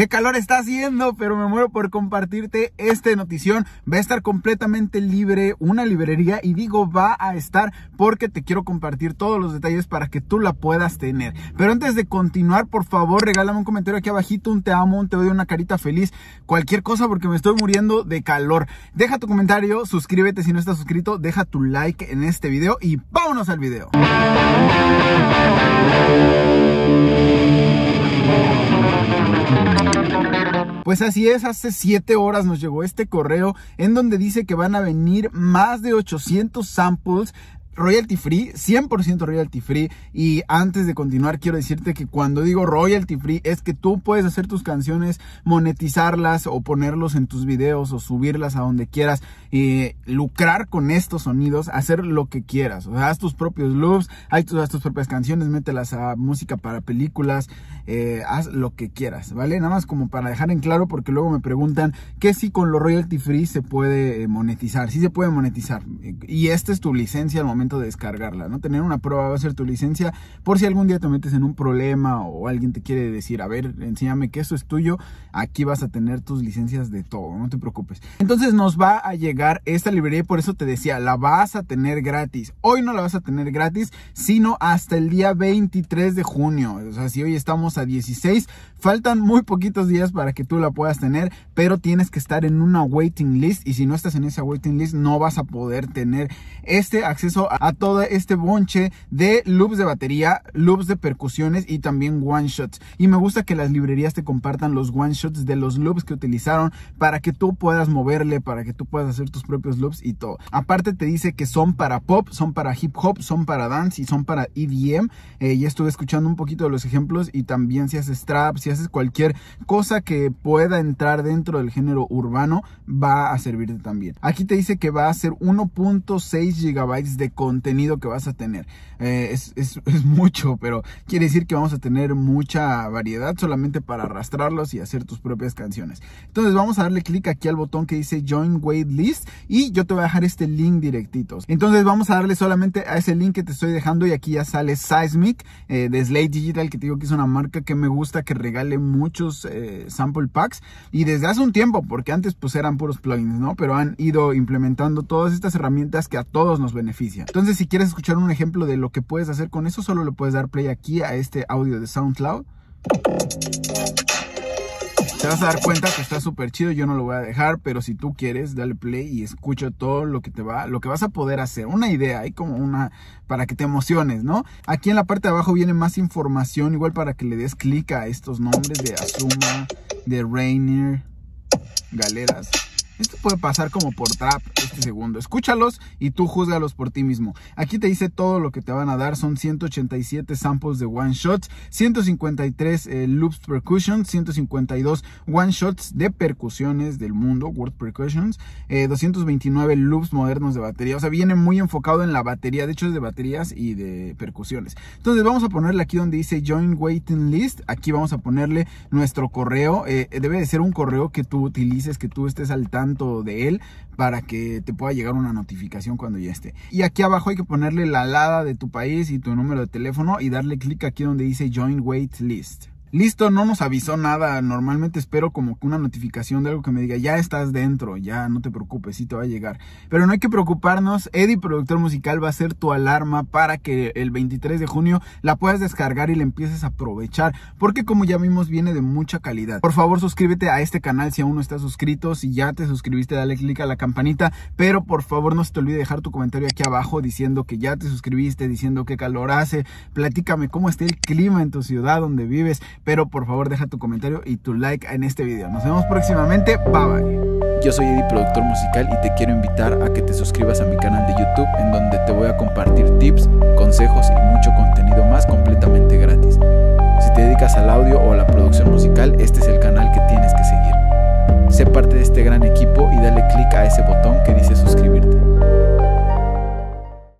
qué calor está haciendo, pero me muero por compartirte esta notición. Va a estar completamente libre una librería y digo va a estar porque te quiero compartir todos los detalles para que tú la puedas tener. Pero antes de continuar, por favor, regálame un comentario aquí abajito, un te amo, un te doy una carita feliz, cualquier cosa porque me estoy muriendo de calor. Deja tu comentario, suscríbete si no estás suscrito, deja tu like en este video y vámonos al video. Pues así es, hace 7 horas nos llegó este correo en donde dice que van a venir más de 800 samples royalty free, 100% royalty free. Y antes de continuar, quiero decirte que cuando digo royalty free es que tú puedes hacer tus canciones, monetizarlas o ponerlos en tus videos o subirlas a donde quieras, y lucrar con estos sonidos, hacer lo que quieras. O sea, haz tus propios loops, haz tus, propias canciones, mételas a música para películas, eh, haz lo que quieras, ¿vale? Nada más como para dejar en claro, porque luego me preguntan que si con lo royalty free se puede monetizar. si se puede monetizar. Y esta es tu licencia al momento de descargarla, ¿no? Tener una prueba va a ser tu licencia por si algún día te metes en un problema o alguien te quiere decir, a ver, enséñame que eso es tuyo, aquí vas a tener tus licencias de todo, no te preocupes. Entonces nos va a llegar esta librería y por eso te decía, la vas a tener gratis. Hoy no la vas a tener gratis, sino hasta el día 23 de junio. O sea, si hoy estamos a 16, faltan muy poquitos días para que tú la puedas tener, pero tienes que estar en una waiting list y si no estás en esa waiting list no vas a poder tener este acceso a todo este bonche de loops de batería, loops de percusiones y también one shots. Y me gusta que las librerías te compartan los one shots de los loops que utilizaron para que tú puedas moverle, para que tú puedas hacer tus propios loops y todo. Aparte te dice que son para pop, son para hip hop, son para dance y son para EDM. Eh, ya estuve escuchando un poquito de los ejemplos y también si haces trap, si haces cualquier cosa que pueda entrar dentro del género urbano, va a servirte también. Aquí te dice que va a ser 1.6 GB de contenido que vas a tener. Eh, es, mucho, pero quiere decir que vamos a tener mucha variedad solamente para arrastrarlos y hacer tus propias canciones. Entonces vamos a darle clic aquí al botón que dice Join Waitlist y yo te voy a dejar este link directitos. Entonces vamos a darle solamente a ese link que te estoy dejando y aquí ya sale Seismic eh, de Slate Digital que te digo que es una marca que me gusta que regale muchos eh, sample packs y desde hace un tiempo porque antes pues eran puros plugins, ¿no? Pero han ido implementando todas estas herramientas que a todos nos benefician. Entonces, si quieres escuchar un ejemplo de lo que puedes hacer con eso, solo le puedes dar play aquí a este audio de SoundCloud. Te vas a dar cuenta que está súper chido, yo no lo voy a dejar, pero si tú quieres, dale play y escucha todo lo que te va, lo que vas a poder hacer, una idea, hay como una para que te emociones, ¿no? Aquí en la parte de abajo viene más información, igual para que le des clic a estos nombres de Asuma, de Rainier, Galeras. Esto puede pasar como por trap este segundo. Escúchalos y tú juzgalos por ti mismo. Aquí te dice todo lo que te van a dar. Son 187 samples de one shots, 153 eh, loops percussion, 152 one shots de percusiones del mundo, world percussions, 229 eh, loops modernos de batería. O sea, viene muy enfocado en la batería. De hecho, es de baterías y de percusiones. Entonces vamos a ponerle aquí donde dice Join Waiting List. Aquí vamos a ponerle nuestro correo. Eh, debe de ser un correo que tú utilices, que tú estés saltando de él para que te pueda llegar una notificación cuando ya esté. Y aquí abajo hay que ponerle la alada de tu país y tu número de teléfono y darle clic aquí donde dice Join Wait List. Listo, no nos avisó nada. Normalmente espero como que una notificación de algo que me diga, ya estás dentro, ya no te preocupes, si te va a llegar. Pero no hay que preocuparnos, Eddie Productor Musical va a ser tu alarma para que el 23 de junio la puedas descargar y la empieces a aprovechar. Porque como ya vimos, viene de mucha calidad. Por favor, suscríbete a este canal si aún no estás suscrito. Si ya te suscribiste, dale clic a la campanita. Pero por favor, no se te olvide dejar tu comentario aquí abajo diciendo que ya te suscribiste, diciendo qué calor hace. Platícame cómo está el clima en tu ciudad donde vives pero por favor deja tu comentario y tu like en este video. Nos vemos próximamente. Bye bye. Yo soy Eddie, productor musical, y te quiero invitar a que te suscribas a mi canal de YouTube, en donde te voy a compartir tips, consejos y mucho contenido más completamente gratis. Si te dedicas al audio o a la producción musical, este es el canal que tienes que seguir. Sé parte de este gran equipo y dale click a ese botón que dice suscribirte.